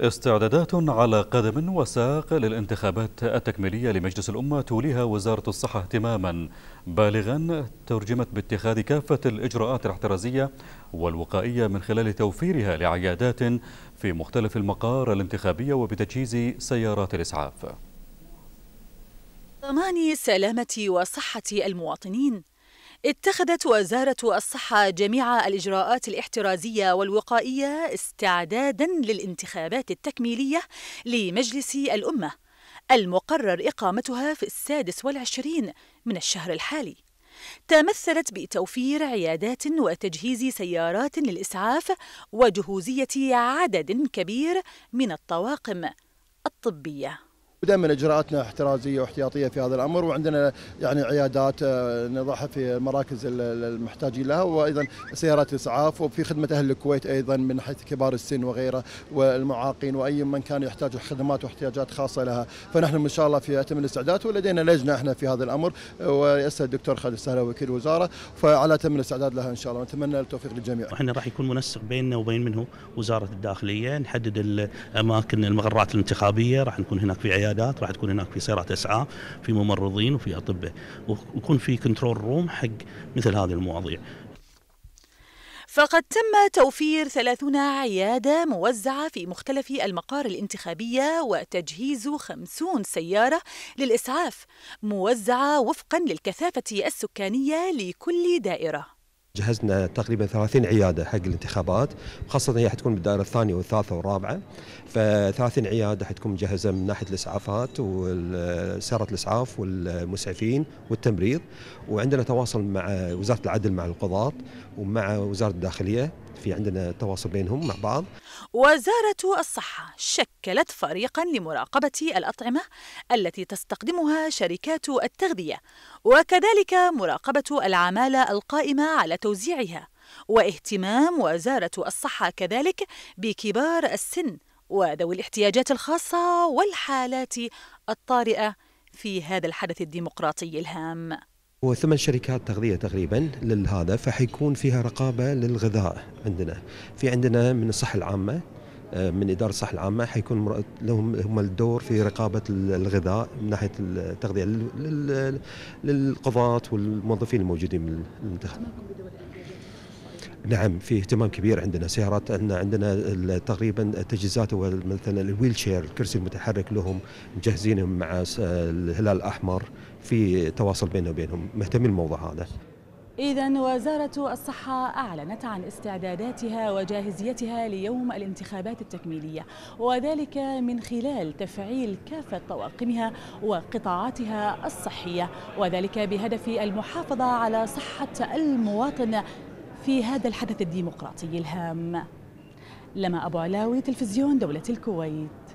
استعدادات على قدم وساق للانتخابات التكميلية لمجلس الأمة توليها وزارة الصحة اهتماما بالغا ترجمت باتخاذ كافة الإجراءات الاحترازية والوقائية من خلال توفيرها لعيادات في مختلف المقار الانتخابية وبتجهيز سيارات الإسعاف ضمان سلامة وصحة المواطنين اتخذت وزارة الصحة جميع الإجراءات الاحترازية والوقائية استعدادا للانتخابات التكميلية لمجلس الأمة المقرر إقامتها في السادس والعشرين من الشهر الحالي تمثلت بتوفير عيادات وتجهيز سيارات للإسعاف وجهوزية عدد كبير من الطواقم الطبيه ودائما اجراءاتنا احترازيه واحتياطيه في هذا الامر وعندنا يعني عيادات آه، نضعها في المراكز المحتاجين لها وايضا سيارات اسعاف وفي خدمه اهل الكويت ايضا من حيث كبار السن وغيره والمعاقين واي من كان يحتاج خدمات واحتياجات خاصه لها فنحن ان شاء الله في اتم الاستعداد ولدينا لجنه احنا في هذا الامر ويأسها الدكتور خالد السهله وكيل وزاره فعلى اتم الاستعداد لها ان شاء الله نتمنى التوفيق للجميع. احنا راح يكون منسق بيننا وبين منه وزاره الداخليه نحدد الاماكن المغرات الانتخابيه راح نكون هناك في عيادات العيادات راح تكون هناك في سيارات اسعاف في ممرضين وفي اطباء ويكون في كنترول روم حق مثل هذه المواضيع فقد تم توفير 30 عيادة موزعة في مختلف المقار الانتخابية وتجهيز 50 سيارة للإسعاف موزعة وفقا للكثافة السكانية لكل دائرة جهزنا تقريبا 30 عياده حق الانتخابات خاصه هي حتكون بالدائره الثانيه والثالثه والرابعه ف 30 عياده حتكون مجهزه من ناحيه الاسعافات وسياره الاسعاف والمسعفين والتمريض وعندنا تواصل مع وزاره العدل مع القضاه ومع وزاره الداخليه في عندنا تواصل بينهم مع بعض وزارة الصحة شكلت فريقا لمراقبة الأطعمة التي تستخدمها شركات التغذية وكذلك مراقبة العمالة القائمة على توزيعها واهتمام وزارة الصحة كذلك بكبار السن وذوي الاحتياجات الخاصة والحالات الطارئة في هذا الحدث الديمقراطي الهام وثمان شركات تغذية تقريبا لهذا فحيكون فيها رقابة للغذاء عندنا في عندنا من الصحة العامة آه، من إدارة الصحة العامة حيكون لهم هم الدور في رقابة الغذاء من ناحية التغذية للقضاة والموظفين الموجودين المنتخب نعم في اهتمام كبير عندنا سيارات عندنا تقريبا تجهيزات مثلا الويل شير الكرسي المتحرك لهم مجهزينهم مع الهلال الاحمر في تواصل بيننا وبينهم مهتمين الموضوع هذا إذا وزارة الصحة أعلنت عن استعداداتها وجاهزيتها ليوم الانتخابات التكميلية وذلك من خلال تفعيل كافة طواقمها وقطاعاتها الصحية وذلك بهدف المحافظة على صحة المواطن في هذا الحدث الديمقراطي الهام لما أبو علاوي تلفزيون دولة الكويت